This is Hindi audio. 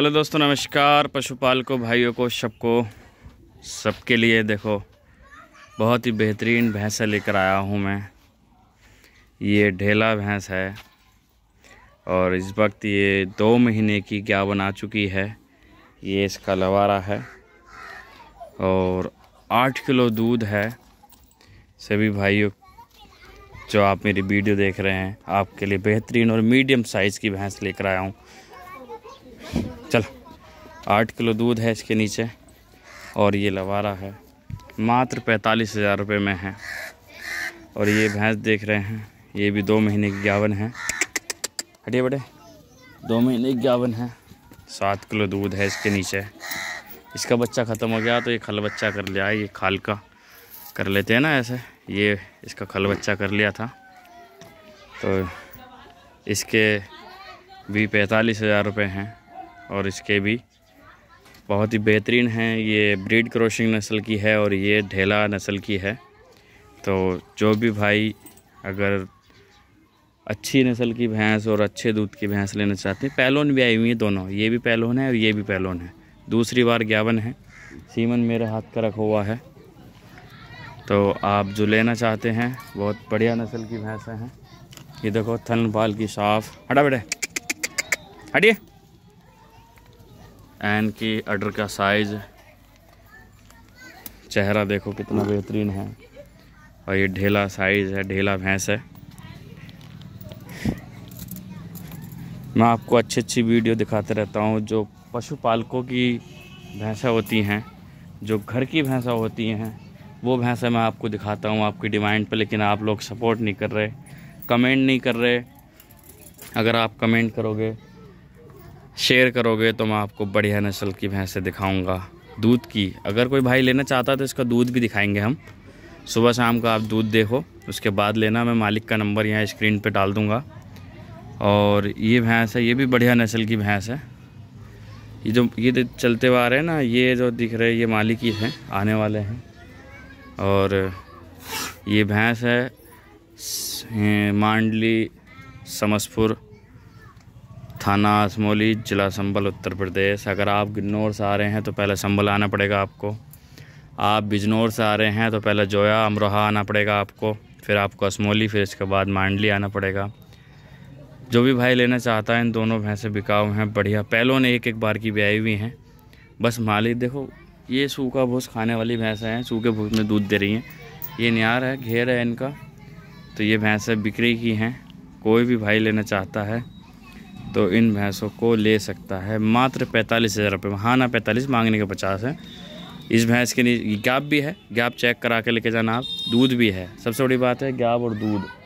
हेलो दोस्तों नमस्कार पशुपालकों भाइयों को सबको सबके लिए देखो बहुत ही बेहतरीन भैंस लेकर आया हूँ मैं ये ढेला भैंस है और इस वक्त ये दो महीने की क्या बना चुकी है ये इसका लवारा है और आठ किलो दूध है सभी भाइयों जो आप मेरी वीडियो देख रहे हैं आपके लिए बेहतरीन और मीडियम साइज़ की भैंस लेकर आया हूँ चल आठ किलो दूध है इसके नीचे और ये लवारा है मात्र पैंतालीस हज़ार रुपये में है और ये भैंस देख रहे हैं ये भी दो महीने की गावन है हटिए बड़े दो महीने की गावन है सात किलो दूध है इसके नीचे इसका बच्चा ख़त्म हो गया तो ये खल बच्चा कर लिया ये खाल का कर लेते हैं ना ऐसे ये इसका खल बच्चा कर लिया था तो इसके भी पैंतालीस हज़ार रुपये हैं और इसके भी बहुत ही बेहतरीन हैं ये ब्रीड क्रोशिंग नस्ल की है और ये ढेला नस्ल की है तो जो भी भाई अगर अच्छी नस्ल की भैंस और अच्छे दूध की भैंस लेना चाहते हैं पहलोन भी आई हुई है दोनों ये भी पहलोन है और ये भी पहलोन है दूसरी बार ग्यावन है सीमन मेरे हाथ का रखा हुआ है तो आप जो लेना चाहते हैं बहुत बढ़िया नस्ल की भैंसें हैं ये देखो थन बाल की साफ़ हटा बेटे हटिए एन की अडर का साइज़ चेहरा देखो कितना बेहतरीन है और ये ढेला साइज़ है ढेला भैंस है मैं आपको अच्छी अच्छी वीडियो दिखाते रहता हूँ जो पशुपालकों की भैंसा होती हैं जो घर की भैंसा होती हैं वो भैंसा मैं आपको दिखाता हूँ आपकी डिमांड पे लेकिन आप लोग सपोर्ट नहीं कर रहे कमेंट नहीं कर रहे अगर आप कमेंट करोगे शेयर करोगे तो मैं आपको बढ़िया नस्ल की भैंसें दिखाऊंगा दूध की अगर कोई भाई लेना चाहता है तो इसका दूध भी दिखाएंगे हम सुबह शाम का आप दूध देखो उसके बाद लेना मैं मालिक का नंबर यहाँ स्क्रीन पे डाल दूँगा और ये भैंस है ये भी बढ़िया नस्ल की भैंस है ये जो ये चलते हुए आ रहे हैं ना ये जो दिख रहे ये मालिक ही हैं आने वाले हैं और ये भैंस है मांडली समसपुर थाना असमोली जिला संबल उत्तर प्रदेश अगर आप गिन्नौर से आ रहे हैं तो पहले संबल आना पड़ेगा आपको आप बिजनौर से आ रहे हैं तो पहले जोया अमरोहा आना पड़ेगा आपको फिर आपको असमोली फिर इसके बाद मांडली आना पड़ेगा जो भी भाई लेना चाहता है इन दोनों भैंसें बिकाऊ हैं बढ़िया पहलों ने एक एक बार की ब्याई हुई हैं बस मालिक देखो ये सूखा भूस खाने वाली भैंसें हैं सूखे भूस में दूध दे रही हैं ये नियार है घेर है इनका तो ये भैंसें बिक्री की हैं कोई भी भाई लेना चाहता है तो इन भैंसों को ले सकता है मात्र पैंतालीस हज़ार रुपये हाँ ना पैंतालीस मांगने के पचास है इस भैंस के लिए गैप भी है गैप चेक करा के लेके जाना आप दूध भी है सबसे बड़ी बात है गैप और दूध